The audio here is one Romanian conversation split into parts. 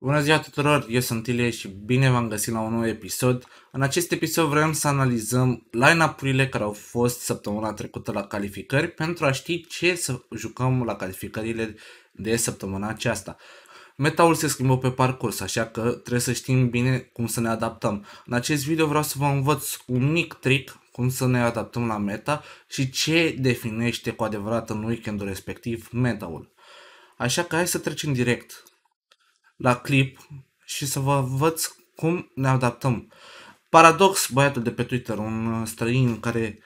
Bună ziua tuturor, eu sunt Ilie și bine v-am găsit la un nou episod. În acest episod vrem să analizăm line-up-urile care au fost săptămâna trecută la calificări pentru a ști ce să jucăm la calificările de săptămâna aceasta. Metaul se schimbă pe parcurs, așa că trebuie să știm bine cum să ne adaptăm. În acest video vreau să vă învăț un mic trick cum să ne adaptăm la meta și ce definește cu adevărat în weekendul respectiv metaul. Așa că hai să trecem direct la clip și să vă văd cum ne adaptăm. Paradox, băiatul de pe Twitter, un străin care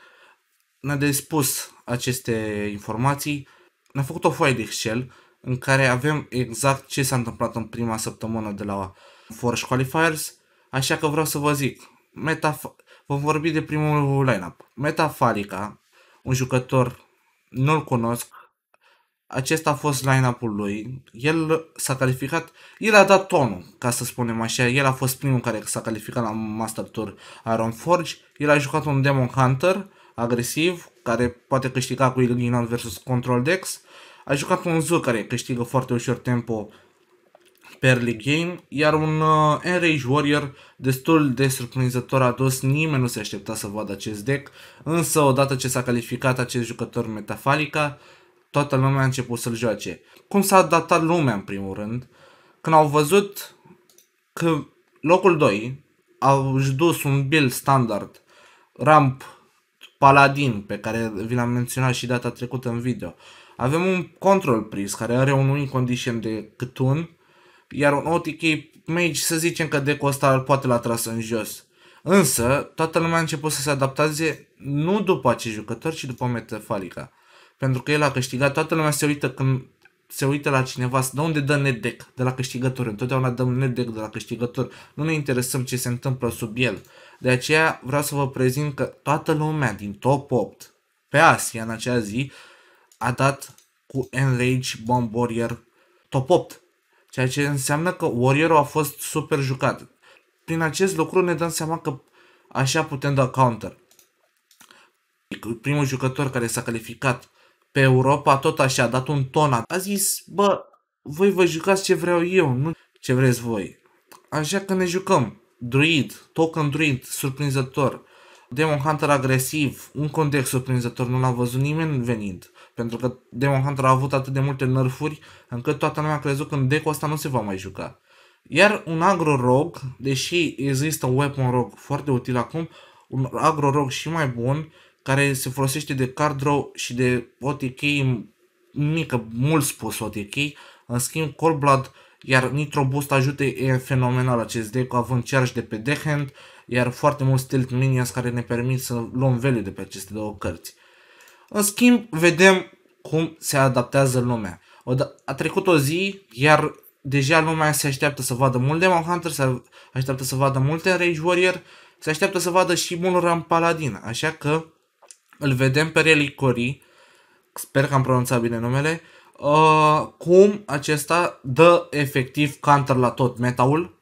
ne-a despus aceste informații, ne-a făcut o foaie de Excel în care avem exact ce s-a întâmplat în prima săptămână de la Forge Qualifiers, așa că vreau să vă zic, metaf- vom vorbi de primul lineup. Metafalica, un jucător, nu-l cunosc, acesta a fost line-up-ul lui, el s-a calificat, el a dat tonul, ca să spunem așa, el a fost primul care s-a calificat la Master Tour Iron Forge, el a jucat un Demon Hunter agresiv, care poate câștiga cu Illuminant versus Control Dex, a jucat un Zoo care câștigă foarte ușor tempo pe early game, iar un uh, Enrage Warrior destul de surprinzător a dus nimeni nu se aștepta să vadă acest deck, însă odată ce s-a calificat acest jucător Metafalica, toată lumea a început să-l joace. Cum s-a adaptat lumea în primul rând, când au văzut că locul 2 au dus un build standard, ramp, paladin, pe care vi l-am menționat și data trecută în video. Avem un control priest care are un unic condition de câtun, iar un OTK mage să zicem că costa îl poate l-a tras în jos. Însă, toată lumea a început să se adapteze nu după acești jucători, ci după Metafalica pentru că el a câștigat, toată lumea se uită când se uită la cineva, de unde dă nedec de la câștigător, întotdeauna dăm nedec de la câștigător, nu ne interesăm ce se întâmplă sub el. De aceea vreau să vă prezint că toată lumea din top 8 pe Asia în acea zi a dat cu Enrage Bomb Warrior top 8, ceea ce înseamnă că warrior a fost super jucat. Prin acest lucru ne dăm seama că așa putem da counter. Primul jucător care s-a calificat pe Europa tot așa, a dat un ton. A zis, bă, voi vă jucați ce vreau eu, nu ce vreți voi. Așa că ne jucăm. Druid, token druid, surprinzător. Demon Hunter agresiv, un context surprinzător, nu l-a văzut nimeni venind. Pentru că Demon Hunter a avut atât de multe nerfuri, încât toată lumea a crezut că în deck ăsta nu se va mai juca. Iar un agro rog, deși există un weapon rog foarte util acum, un agro rog și mai bun care se folosește de card draw și de OTK mică, mult spus OTK. În schimb, Cold Blood, iar Nitro Boost ajută, e fenomenal acest deck, având charge de pe deckhand, iar foarte mult tilt minions care ne permit să luăm vele de pe aceste două cărți. În schimb, vedem cum se adaptează lumea. A trecut o zi, iar deja lumea se așteaptă să vadă mult Demon Hunter, se așteaptă să vadă multe Rage Warrior, se așteaptă să vadă și mult Ram Paladin, așa că îl vedem pe Relicori, sper că am pronunțat bine numele, uh, cum acesta dă efectiv counter la tot metaul,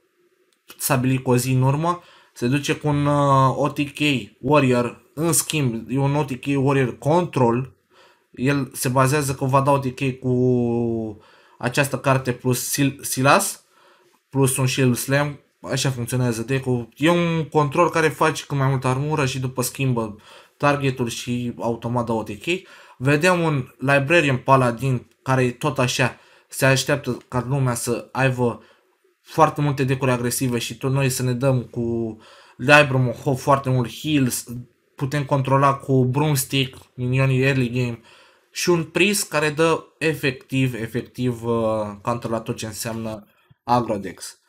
s-a o zi în urmă, se duce cu un uh, OTK Warrior, în schimb, e un OTK Warrior Control, el se bazează că va da OTK cu această carte plus sil Silas, plus un Shield Slam, așa funcționează deck-ul. E un control care face cu mai multă armură și după schimbă uh, targetul și automat dau OTK. Vedem un Librarian Paladin care e tot așa, se așteaptă ca lumea să aibă foarte multe decuri agresive și tot noi să ne dăm cu Libramon foarte mult heals, putem controla cu Broomstick minionii early game și un Priest care dă efectiv, efectiv uh, counter la tot ce înseamnă Agrodex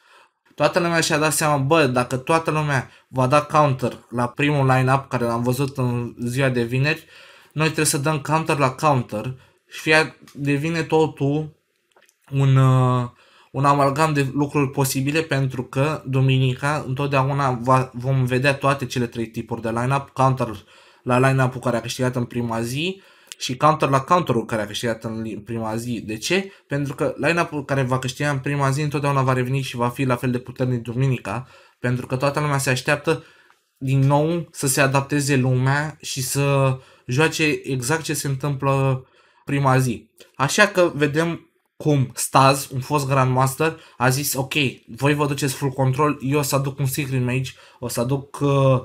toată lumea și-a dat seama, bă, dacă toată lumea va da counter la primul line-up care l-am văzut în ziua de vineri, noi trebuie să dăm counter la counter și fie devine totul un, uh, un amalgam de lucruri posibile pentru că duminica întotdeauna va, vom vedea toate cele trei tipuri de line-up, counter la line-up-ul care a câștigat în prima zi, uh, și counter la counter care a câștigat în prima zi. De ce? Pentru că line ul care va câștiga în prima zi întotdeauna va reveni și va fi la fel de puternic duminica, pentru că toată lumea se așteaptă din nou să se adapteze lumea și să joace exact ce se întâmplă prima zi. Așa că vedem cum Staz, un fost Grandmaster, a zis ok, voi vă duceți full control, eu o să aduc un Secret Mage, o să aduc uh,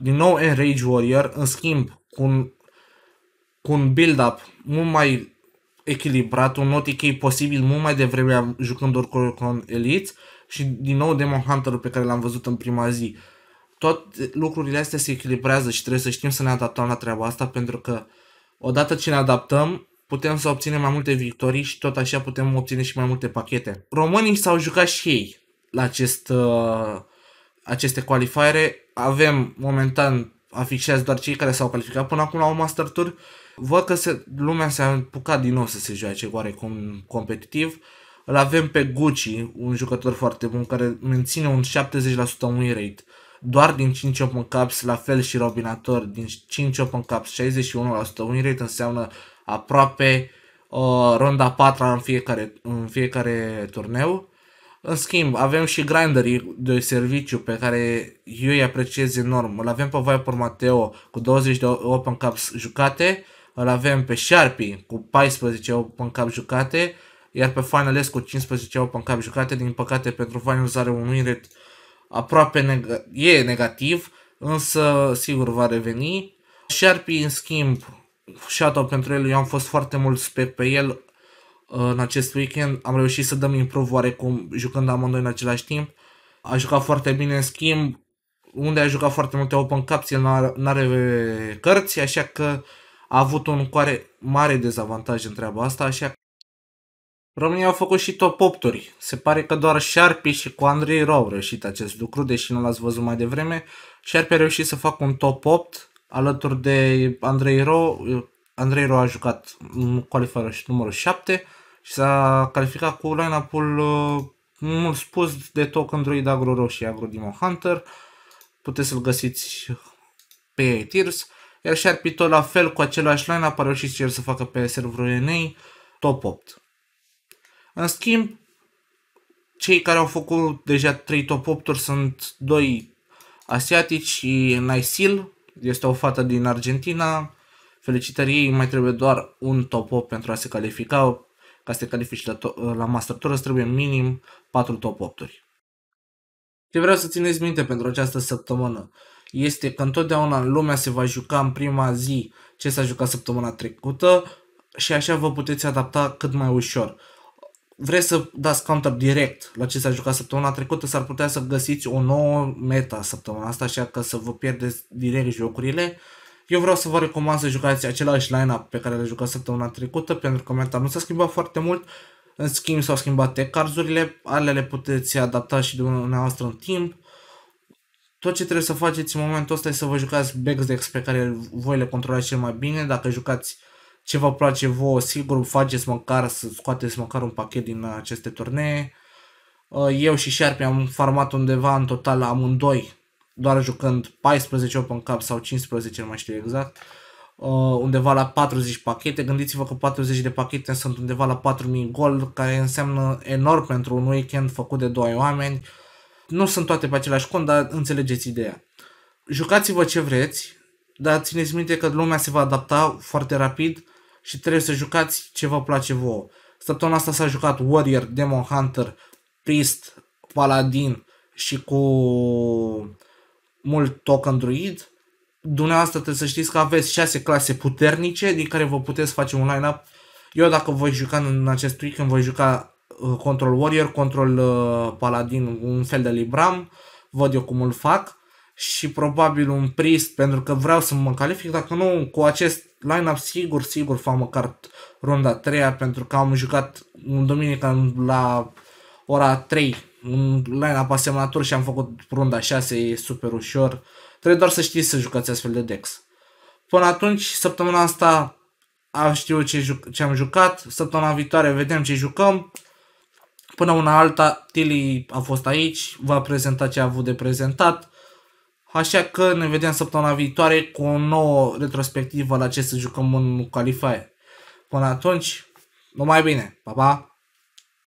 din nou Enrage Warrior, în schimb cu un cu un build-up mult mai echilibrat, un OTK posibil mult mai devreme jucând con Elite și din nou Demon hunter pe care l-am văzut în prima zi. tot lucrurile astea se echilibrează și trebuie să știm să ne adaptăm la treaba asta pentru că odată ce ne adaptăm putem să obținem mai multe victorii și tot așa putem obține și mai multe pachete. Românii s-au jucat și ei la acest, uh, aceste qualifiere. Avem momentan afișează doar cei care s-au calificat până acum la un Master Tour văd că se, lumea s-a apucat din nou să se joace oarecum competitiv. Îl avem pe Gucci, un jucător foarte bun care menține un 70% win rate doar din 5 Open Cups, la fel și Robinator din 5 Open Cups, 61% win rate înseamnă aproape uh, ronda 4 în fiecare, în fiecare turneu. În schimb, avem și grinderii de serviciu pe care eu îi apreciez enorm. Îl avem pe Viper Mateo cu 20 de Open Cups jucate, îl avem pe Sharpie cu 14 open cup jucate, iar pe Finales cu 15 open cup jucate. Din păcate pentru Finals are un win rate aproape neg- e negativ, însă sigur va reveni. Sharpie, în schimb, shout pentru el, eu am fost foarte mult pe, pe el în acest weekend, am reușit să dăm improv oarecum jucând amândoi în același timp. A jucat foarte bine, în schimb, unde a jucat foarte multe open cups, el n-are, n-are cărți, așa că a avut un coare mare dezavantaj în treaba asta, așa România au făcut și top 8 -uri. Se pare că doar Sharpie și cu Andrei Rau au reușit acest lucru, deși nu l-ați văzut mai devreme. Sharpie a reușit să facă un top 8 alături de Andrei Rau. Andrei Rau a jucat în qualifier numărul 7 și s-a calificat cu line-up-ul uh, mult spus de tot Android Agro Roșii Agro Demon Hunter. Puteți să-l găsiți pe Tears iar Sharpie tot la fel cu același line a reușit și el să facă pe serverul NA top 8. În schimb, cei care au făcut deja 3 top 8 sunt doi asiatici și Naisil, este o fată din Argentina, felicitări ei, mai trebuie doar un top 8 pentru a se califica, ca să te califici la, la Master Tour îți trebuie minim 4 top 8-uri. Ce vreau să țineți minte pentru această săptămână? este că întotdeauna lumea se va juca în prima zi ce s-a jucat săptămâna trecută și așa vă puteți adapta cât mai ușor. Vreți să dați counter direct la ce s-a jucat săptămâna trecută, s-ar putea să găsiți o nouă meta săptămâna asta, așa că să vă pierdeți direct jocurile. Eu vreau să vă recomand să jucați același line-up pe care l-a jucat săptămâna trecută, pentru că meta nu s-a schimbat foarte mult, în schimb s-au schimbat tech cards-urile, alea le puteți adapta și dumneavoastră în timp tot ce trebuie să faceți în momentul ăsta este să vă jucați bags decks pe care voi le controlați cel mai bine. Dacă jucați ce vă place vouă, sigur faceți măcar să scoateți măcar un pachet din aceste turnee. Uh, eu și Sharpie am farmat undeva în total la amândoi, doar jucând 14 Open Cup sau 15, nu mai știu exact, uh, undeva la 40 pachete. Gândiți-vă că 40 de pachete sunt undeva la 4000 gol, care înseamnă enorm pentru un weekend făcut de doi oameni nu sunt toate pe același cont, dar înțelegeți ideea. Jucați-vă ce vreți, dar țineți minte că lumea se va adapta foarte rapid și trebuie să jucați ce vă place vouă. Săptămâna asta s-a jucat Warrior, Demon Hunter, Priest, Paladin și cu mult token druid. Dumneavoastră trebuie să știți că aveți 6 clase puternice din care vă puteți face un line-up. Eu dacă voi juca în acest weekend, voi juca Uh, control warrior, control uh, paladin, un fel de libram, văd eu cum îl fac și probabil un priest pentru că vreau să mă calific, dacă nu cu acest line-up sigur, sigur fac măcar runda 3 pentru că am jucat un duminică la ora 3 un line-up asemănător și am făcut runda 6, e super ușor. Trebuie doar să știți să jucați astfel de decks. Până atunci, săptămâna asta am știut ce, ce am jucat, săptămâna viitoare vedem ce jucăm. Până una alta, Tilly a fost aici, va prezenta ce a avut de prezentat, așa că ne vedem săptămâna viitoare cu o nouă retrospectivă la ce să jucăm în qualifier. Până atunci, numai bine! Pa, pa!